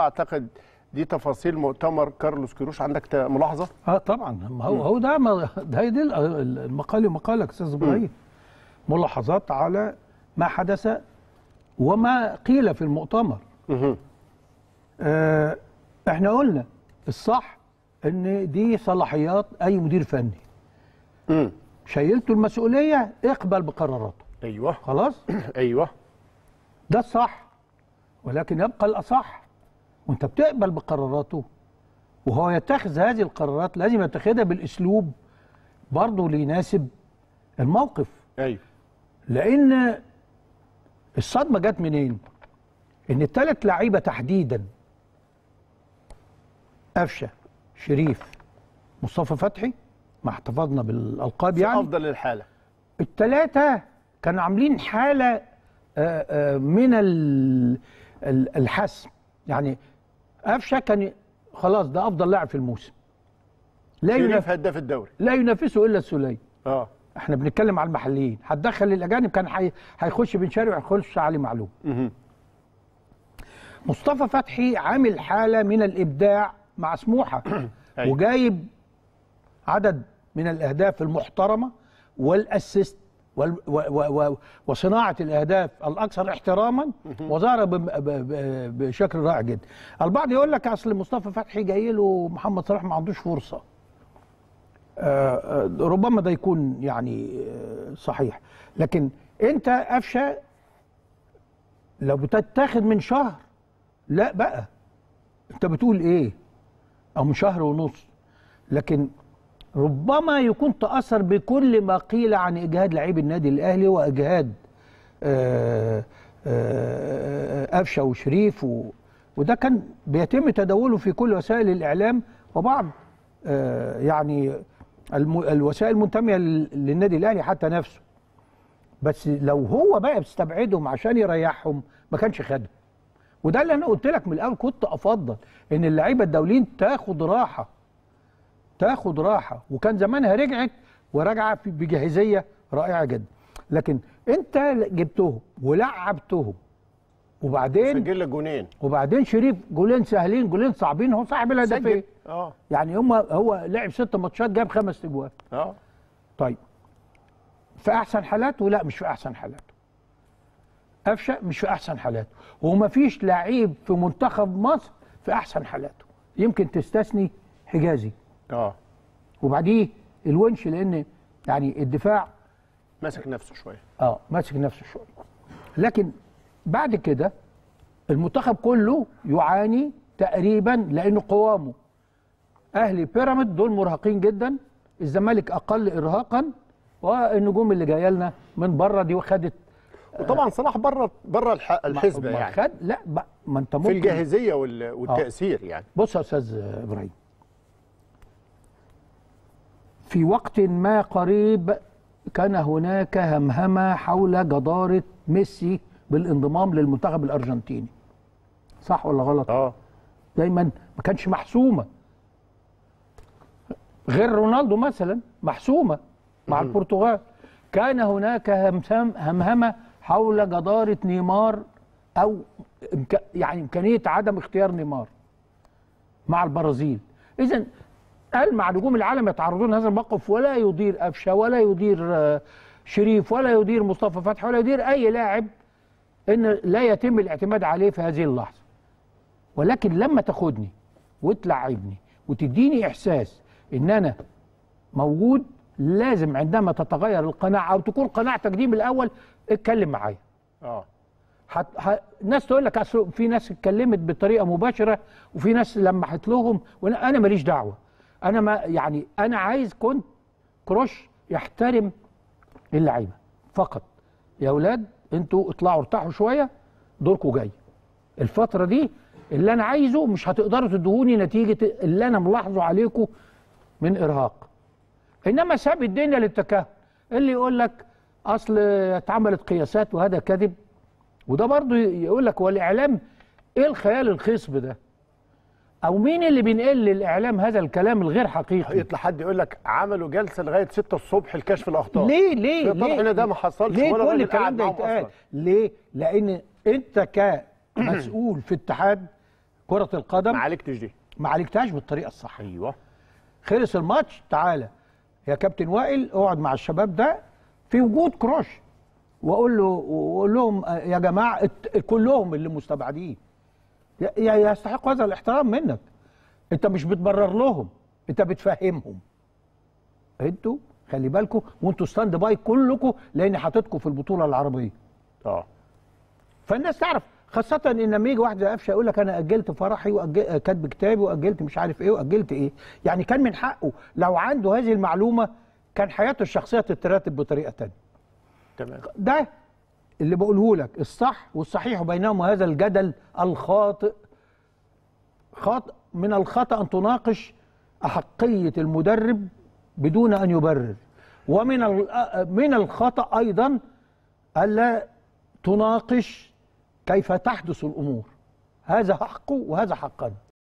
اعتقد دي تفاصيل مؤتمر كارلوس كيروش عندك ملاحظه؟ اه طبعا هو هو ده ده دي المقال مقالك استاذ ابراهيم ملاحظات على ما حدث وما قيل في المؤتمر آه احنا قلنا الصح ان دي صلاحيات اي مدير فني امم شيلته المسؤوليه اقبل بقراراته ايوه خلاص ايوه ده الصح ولكن يبقى الاصح وانت بتقبل بقراراته وهو يتخذ هذه القرارات لازم يتخذها بالاسلوب برضه اللي يناسب الموقف ايوه لان الصدمه جت منين ان الثلاث لعيبه تحديدا قفشه شريف مصطفى فتحي ما احتفظنا بالالقاب يعني افضل الحاله الثلاثه كانوا عاملين حاله آه، آه، من الحسم يعني قفشه كان خلاص ده افضل لاعب في الموسم لا ينافس هداف الدوري لا ينافسه الا السولي اه احنا بنتكلم على المحليين هتدخل الاجانب كان حي... هيخش بن شرقي وهيخش علي معلول مصطفى فتحي عامل حاله من الابداع مع سموحه وجايب عدد من الاهداف المحترمه والاسيست وصناعة الأهداف الأكثر احتراما وظهر بشكل رائع جدا البعض يقول لك أصل مصطفى فتحي جاي له محمد صلاح ما عندوش فرصة آه، آه، ربما ده يكون يعني آه، صحيح لكن أنت قفشة لو بتتاخد من شهر لا بقى أنت بتقول إيه أو من شهر ونص لكن ربما يكون تأثر بكل ما قيل عن إجهاد لعيب النادي الأهلي وإجهاد آه، آه، آه، أفشة وشريف و... وده كان بيتم تداوله في كل وسائل الإعلام وبعض يعني الم... الوسائل المنتمية للنادي الأهلي حتى نفسه بس لو هو بقى بيستبعدهم عشان يريحهم ما كانش خدهم وده اللي أنا قلت لك من الأول كنت أفضل إن اللعيبة الدوليين تاخد راحة تاخد راحه وكان زمانها رجعت وراجعه بجاهزيه رائعه جدا لكن انت جبتهم ولعبتهم وبعدين سجل لك جونين وبعدين شريف جولين سهلين جولين صعبين هو صاحب الهدفين ايه؟ اه يعني هم هو لعب ست ماتشات جاب خمس اجوال اه طيب في احسن حالاته لا مش في احسن حالاته قفشه مش في احسن حالاته ومفيش لعيب في منتخب مصر في احسن حالاته يمكن تستثني حجازي اه وبعديه الونش لان يعني الدفاع ماسك نفسه شويه اه ماسك نفسه شويه لكن بعد كده المنتخب كله يعاني تقريبا لانه قوامه اهلي بيراميد دول مرهقين جدا الزمالك اقل ارهاقا والنجوم اللي جايه لنا من بره دي وخدت آه، وطبعا صلاح بره بره الحسبه يعني خد لا ما انت ممكن في الجاهزيه آه. والتاثير يعني بص يا استاذ ابراهيم في وقت ما قريب كان هناك همهمة حول جدارة ميسي بالانضمام للمنتخب الأرجنتيني صح ولا غلط؟ آه. دايما ما كانش محسومة غير رونالدو مثلا محسومة مع البرتغال كان هناك همهمة حول جدارة نيمار أو يعني إمكانية عدم اختيار نيمار مع البرازيل إذا قال مع نجوم العالم يتعرضون لهذا الموقف ولا يدير قفشه ولا يدير آه، شريف ولا يدير مصطفى فتحي ولا يدير اي لاعب ان لا يتم الاعتماد عليه في هذه اللحظه ولكن لما تاخدني وتلعبني وتديني احساس ان انا موجود لازم عندما تتغير القناعه او تكون قناعتك دي من الاول اتكلم معايا اه حت... ح... ناس تقول لك اصل في ناس اتكلمت بطريقه مباشره وفي ناس لمحت لهم وانا ماليش دعوه انا ما يعني انا عايز كنت كروش يحترم اللعيبه فقط يا اولاد انتوا اطلعوا ارتاحوا شويه دوركم جاي الفتره دي اللي انا عايزه مش هتقدروا تدهوني نتيجه اللي انا ملاحظه عليكم من ارهاق انما ساب الدنيا للتكهن اللي يقول لك اصل اتعملت قياسات وهذا كذب وده برضه يقول لك والاعلام ايه الخيال الخصب ده او مين اللي بينقل للاعلام هذا الكلام الغير حقيقي يطلع حد يقول لك عملوا جلسه لغايه 6 الصبح لكشف الاخطاء ليه ليه ليه ان ده ما حصلش ليه ولا كل الكلام ده يتقال ليه لان انت كمسؤول في اتحاد كره القدم ما عالجتش دي ما عالجتهاش بالطريقه الصح ايوه خلص الماتش تعالى يا كابتن وائل اقعد مع الشباب ده في وجود كروش واقول له واقول لهم يا جماعه كلهم اللي مستبعدين يستحق هذا الاحترام منك انت مش بتبرر لهم انت بتفهمهم انتوا خلي بالكم وانتوا ستاند باي كلكم لان حاططكم في البطوله العربيه اه فالناس تعرف خاصة ان لما يجي واحد زي قفشه يقول لك انا اجلت فرحي وكاتب كتابي واجلت مش عارف ايه واجلت ايه، يعني كان من حقه لو عنده هذه المعلومه كان حياته الشخصيه تترتب بطريقه ثانيه. تمام ده اللي بقوله لك الصح والصحيح بينهما هذا الجدل الخاطئ خاطئ من الخطأ أن تناقش أحقية المدرب بدون أن يبرر ومن من الخطأ أيضا ألا تناقش كيف تحدث الأمور هذا حقه وهذا حقنا